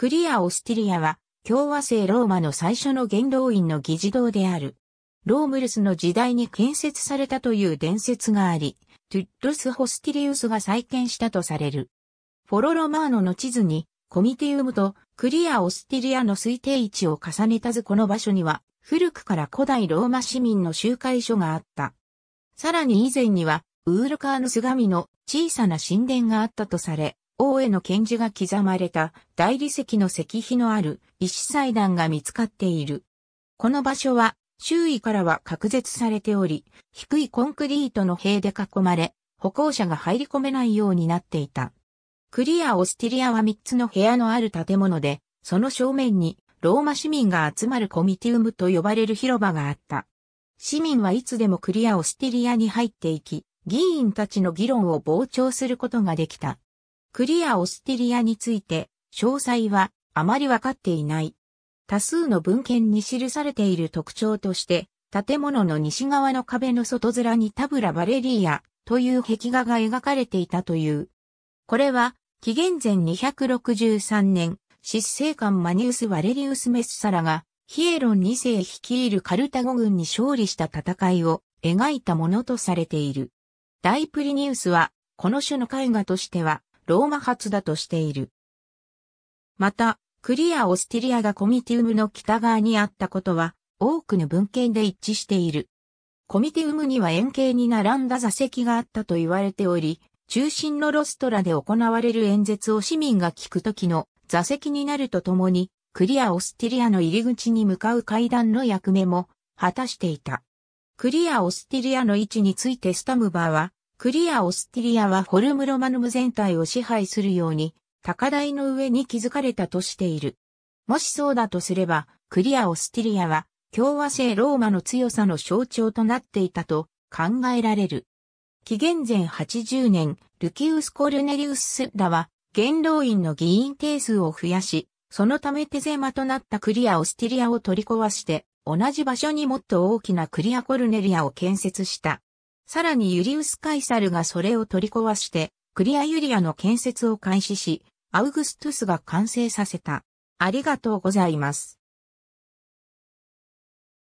クリア・オスティリアは、共和制ローマの最初の元老院の議事堂である。ロームルスの時代に建設されたという伝説があり、トゥッロス・ホスティリウスが再建したとされる。フォロロマーノの地図に、コミティウムとクリア・オスティリアの推定位置を重ねたずこの場所には、古くから古代ローマ市民の集会所があった。さらに以前には、ウールカーヌス神の小さな神殿があったとされ、王への献示が刻まれた大理石の石碑のある石祭壇が見つかっている。この場所は周囲からは隔絶されており、低いコンクリートの塀で囲まれ、歩行者が入り込めないようになっていた。クリア・オスティリアは3つの部屋のある建物で、その正面にローマ市民が集まるコミティウムと呼ばれる広場があった。市民はいつでもクリア・オスティリアに入っていき、議員たちの議論を傍聴することができた。クリア・オステリアについて、詳細はあまりわかっていない。多数の文献に記されている特徴として、建物の西側の壁の外面にタブラ・バレリーアという壁画が描かれていたという。これは、紀元前263年、執政官マニウス・ワレリウス・メッサラが、ヒエロン2世率いるカルタゴ軍に勝利した戦いを描いたものとされている。大プリニウスは、この種の絵画としては、ローマ発だとしている。また、クリア・オスティリアがコミティウムの北側にあったことは、多くの文献で一致している。コミティウムには円形に並んだ座席があったと言われており、中心のロストラで行われる演説を市民が聞くときの座席になるとともに、クリア・オスティリアの入り口に向かう階段の役目も果たしていた。クリア・オスティリアの位置についてスタムバーは、クリア・オスティリアはホルムロマヌム全体を支配するように、高台の上に築かれたとしている。もしそうだとすれば、クリア・オスティリアは、共和制ローマの強さの象徴となっていたと考えられる。紀元前80年、ルキウス・コルネリウス・スッラは、元老院の議員定数を増やし、そのため手狭となったクリア・オスティリアを取り壊して、同じ場所にもっと大きなクリア・コルネリアを建設した。さらにユリウス・カイサルがそれを取り壊して、クリアユリアの建設を開始し、アウグストゥスが完成させた。ありがとうございます。